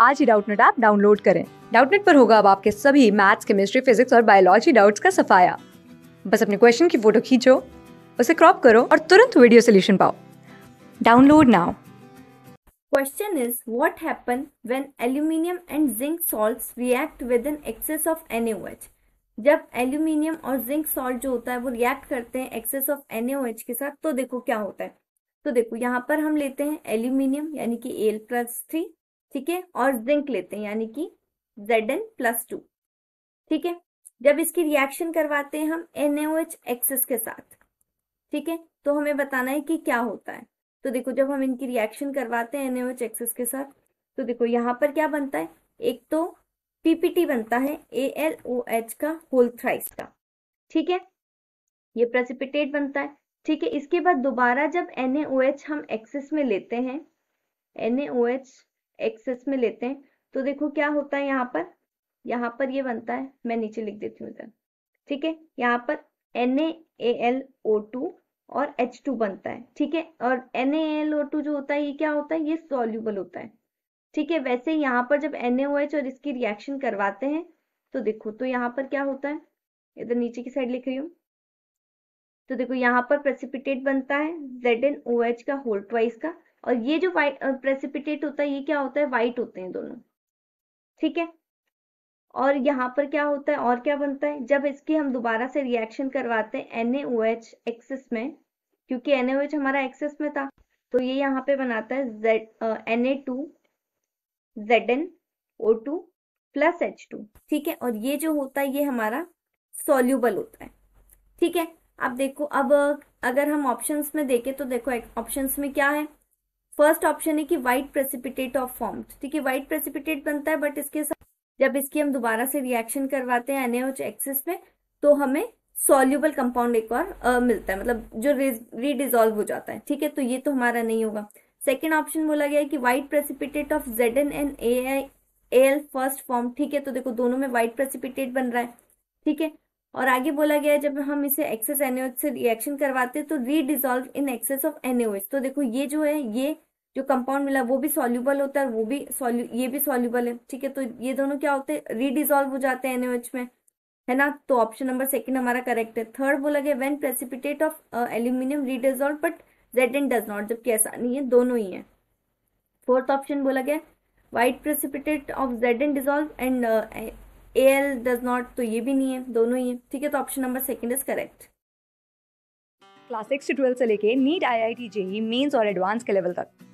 आज ही Doubtnut app download करें डाउटनेट पर होगा अब आपके सभी मैथ्स केमिस्ट्री फिजिक्स और बायोलॉजी डाउट्स का सफाया बस अपने क्वेश्चन की फोटो खींचो उसे क्रॉप करो और तुरंत वीडियो सोल्यूशन पाओ download now Question is what happen when aluminium and zinc salts react with an excess of NaOH? जब एल्यूमिनियम और जिंक सॉल्ट जो होता है वो रिएक्ट करते हैं एक्सेस ऑफ NaOH के साथ तो देखो क्या होता है तो देखो यहाँ पर हम लेते हैं एल्यूमिनियम यानी कि Al प्लस थ्री ठीक है और जिंक लेते हैं यानी कि जेड एन प्लस टू ठीक है जब इसकी रिएक्शन करवाते हैं हम एनएच एक्सेस के साथ ठीक है तो हमें बताना है कि क्या होता है तो देखो जब हम इनकी रिएक्शन करवाते हैं एनएच एक्सेस के साथ तो देखो यहाँ पर क्या बनता है एक तो पीपीटी बनता है ए एल ओ एच का होल थ्राइस का ठीक है ये प्रेसिपिटेट बनता है ठीक है इसके बाद दोबारा जब एन हम एक्सेस में लेते हैं एनएओएच एक्सेस में लेते हैं तो देखो क्या होता है यहाँ पर यहाँ पर ये बनता है मैं नीचे लिख देती हूँ इधर ठीक है यहाँ पर NaAlO2 और H2 बनता है ठीक है और NaAlO2 जो होता है ये क्या होता है ये सोल्यूबल होता है ठीक है वैसे यहाँ पर जब NaOH और इसकी रिएक्शन करवाते हैं तो देखो तो यहाँ पर क्या होता है इधर नीचे की साइड लिख रही हूँ तो देखो यहाँ पर प्रेसिपिटेट बनता है ZnOH का होल ट्वाइस का और ये जो वाइट प्रेसिपिटेट होता है ये क्या होता है वाइट होते हैं दोनों ठीक है और यहाँ पर क्या होता है और क्या बनता है जब इसकी हम दोबारा से रिएक्शन करवाते हैं NaOH एक्सेस में क्योंकि NaOH हमारा एक्सेस में था तो ये यहाँ पे बनाता है N A two Z N O two plus H two ठीक है और ये जो होता है ये हमारा सोल्यूबल होता है ठीक है अब देखो अब अगर हम ऑप्शंस में देखें तो देखो ऑप्शंस में क्या है फर्स्ट ऑप्शन है कि व्हाइट प्रेसिपिटेट ऑफ फॉर्म ठीक है व्हाइट प्रेसिपिटेट बनता है बट इसके साथ जब इसकी हम दोबारा से रिएक्शन करवाते हैं एनएच एक्सेस में तो हमें सोल्यूबल कंपाउंड एक और अ मिलता है मतलब जो रिडिजोल्व हो जाता है ठीक है तो ये तो हमारा नहीं होगा सेकेंड ऑप्शन बोला गया है कि white precipitate of Z N N A I L first form ठीक है तो देखो दोनों में व्हाइट प्रेसिपिटेट बन रहा है ठीक है और आगे बोला गया है जब हम इसे एक्सेस एनएच से रिएक्शन करवाते हैं तो redissolve in excess of NH तो देखो ये जो है ये जो कंपाउंड मिला वो भी सॉल्यूबल होता है वो भी सॉल्यू ये भी सॉल्यूबल है ठीक है तो ये दोनों क्या होते हैं रीडिजॉल्व हो जाते हैं एनएच में है ना तो ऑप्शन नंबर सेकंड हमारा करेक्ट है थर्ड बोला गया when precipitate of aluminium redissolve but Z and does not जबकि ऐसा नहीं है दोनों ही है फोर्थ ऑप्शन बोला गया white precipitate of Z and dissolve and A L does not तो ये भी नहीं है दोनों ही है ठीक है तो option number second is correct class six से ट्वेल्थ से लेके NEET I I T JEE mains और एडवांस के लेवल तक